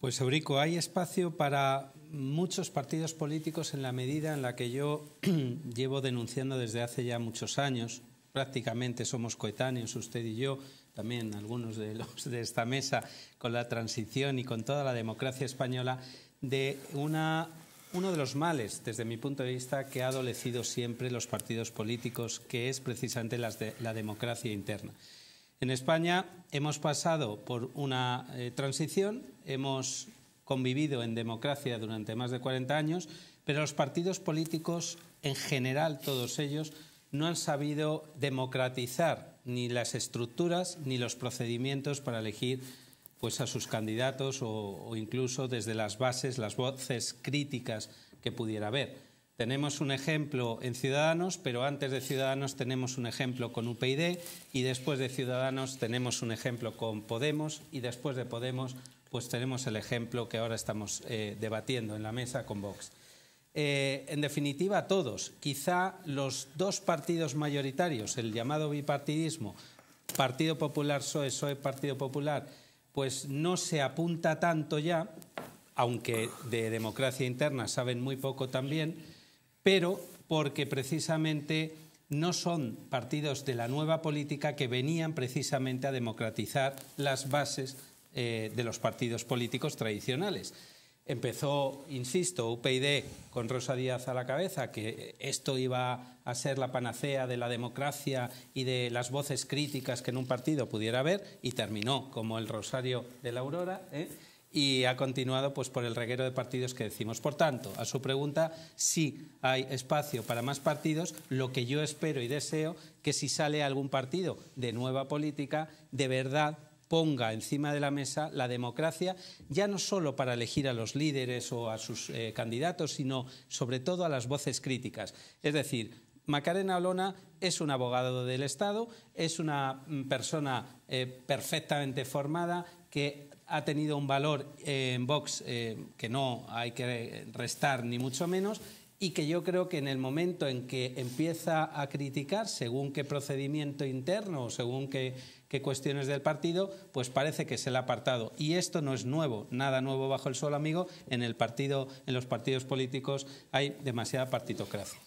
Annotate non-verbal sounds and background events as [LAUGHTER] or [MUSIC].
Pues Eurico, hay espacio para muchos partidos políticos en la medida en la que yo [CLEARS THROAT] llevo denunciando desde hace ya muchos años. Prácticamente somos coetáneos, usted y yo, también algunos de los de esta mesa, con la transición y con toda la democracia española, de uno de los males, desde mi punto de vista, que ha adolecido siempre los partidos políticos, que es precisamente la democracia interna. En España hemos pasado por una eh, transición, hemos convivido en democracia durante más de 40 años, pero los partidos políticos, en general todos ellos, no han sabido democratizar ni las estructuras ni los procedimientos para elegir pues, a sus candidatos o incluso desde las bases, las voces críticas que pudiera haber. Tenemos un ejemplo en Ciudadanos, pero antes de Ciudadanos tenemos un ejemplo con UPyD y después de Ciudadanos tenemos un ejemplo con Podemos y después de Podemos pues tenemos el ejemplo que ahora estamos eh, debatiendo en la mesa con Vox. Eh, en definitiva, todos, quizá los dos partidos mayoritarios, el llamado bipartidismo, Partido Popular, PSOE, PSOE, Partido Popular, pues no se apunta tanto ya, aunque de democracia interna saben muy poco también, pero porque precisamente no son partidos de la nueva política que venían precisamente a democratizar las bases eh, de los partidos políticos tradicionales. Empezó, insisto, UPyD con Rosa Díaz a la cabeza, que esto iba a ser la panacea de la democracia y de las voces críticas que en un partido pudiera haber, y terminó como el Rosario de la Aurora. ¿eh? y ha continuado pues, por el reguero de partidos que decimos. Por tanto, a su pregunta, si hay espacio para más partidos. Lo que yo espero y deseo que si sale algún partido de nueva política, de verdad ponga encima de la mesa la democracia, ya no solo para elegir a los líderes o a sus eh, candidatos, sino sobre todo a las voces críticas. Es decir, Macarena Olona es un abogado del Estado, es una mm, persona eh, perfectamente formada que ha tenido un valor eh, en Vox eh, que no hay que restar ni mucho menos y que yo creo que en el momento en que empieza a criticar según qué procedimiento interno o según qué, cuestiones del partido, pues parece que se le ha apartado. Y esto no es nuevo, nada nuevo bajo el sol, amigo. En, el partido, en los partidos políticos hay demasiada partitocracia.